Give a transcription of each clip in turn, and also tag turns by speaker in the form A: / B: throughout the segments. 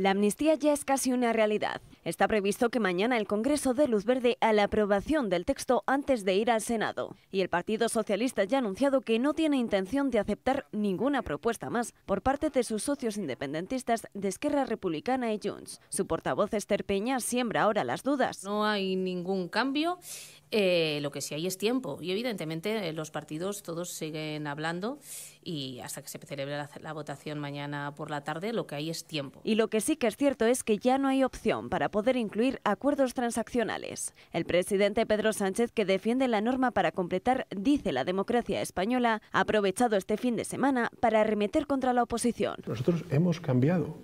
A: La amnistía ya es casi una realidad. Está previsto que mañana el Congreso dé luz verde a la aprobación del texto antes de ir al Senado. Y el Partido Socialista ya ha anunciado que no tiene intención de aceptar ninguna propuesta más por parte de sus socios independentistas de Esquerra Republicana y Junts. Su portavoz Esther Peña siembra ahora las dudas.
B: No hay ningún cambio. Eh, lo que sí hay es tiempo y evidentemente eh, los partidos todos siguen hablando y hasta que se celebre la, la, votación mañana por la tarde lo que hay es tiempo.
A: Y lo que sí que es cierto es que ya no hay opción para poder incluir acuerdos transaccionales. El presidente Pedro Sánchez, que defiende la norma para completar, dice la democracia española, ha aprovechado este fin de semana para arremeter contra la oposición.
C: Nosotros hemos cambiado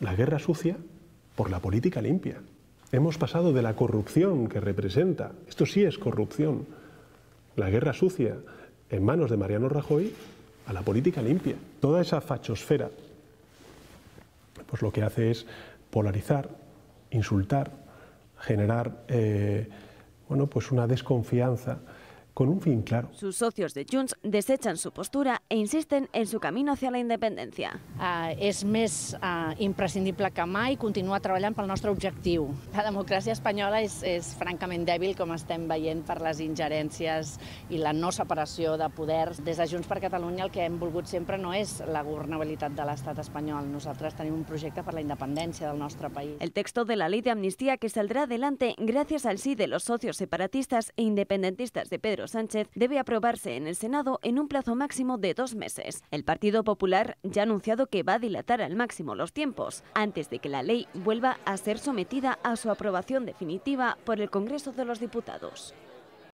C: la guerra sucia por la política limpia. Hemos pasado de la corrupción que representa, esto sí es corrupción, la guerra sucia en manos de Mariano Rajoy a la política limpia. Toda esa fachosfera, pues lo que hace es polarizar, insultar, generar eh, bueno, pues una desconfianza con un fin claro.
A: Sus socios de Junts desechan
D: su postura e insisten en su camino hacia la independencia. Uh, és més uh, imprescindible que mai continuar treballant pel nostre objectiu. La democràcia espanyola és, és francament dèbil, com estem veient per les ingerències i la no separació de poders. Desde Junts per Catalunya el que hem volgut sempre no és la governabilitat de l'estat espanyol. Nosaltres tenim un projecte per la independència del nostre país. El texto de la ley de amnistía que saldrá adelante gracias al sí de
A: los socios separatistas e independentistas de Pedro Sánchez debe aprobarse en el Senado en un plazo máximo de dos meses. El Partido Popular ya ha anunciado que va a dilatar al máximo los tiempos, antes de que la ley vuelva a ser sometida a su aprobación definitiva por el Congreso de los Diputados.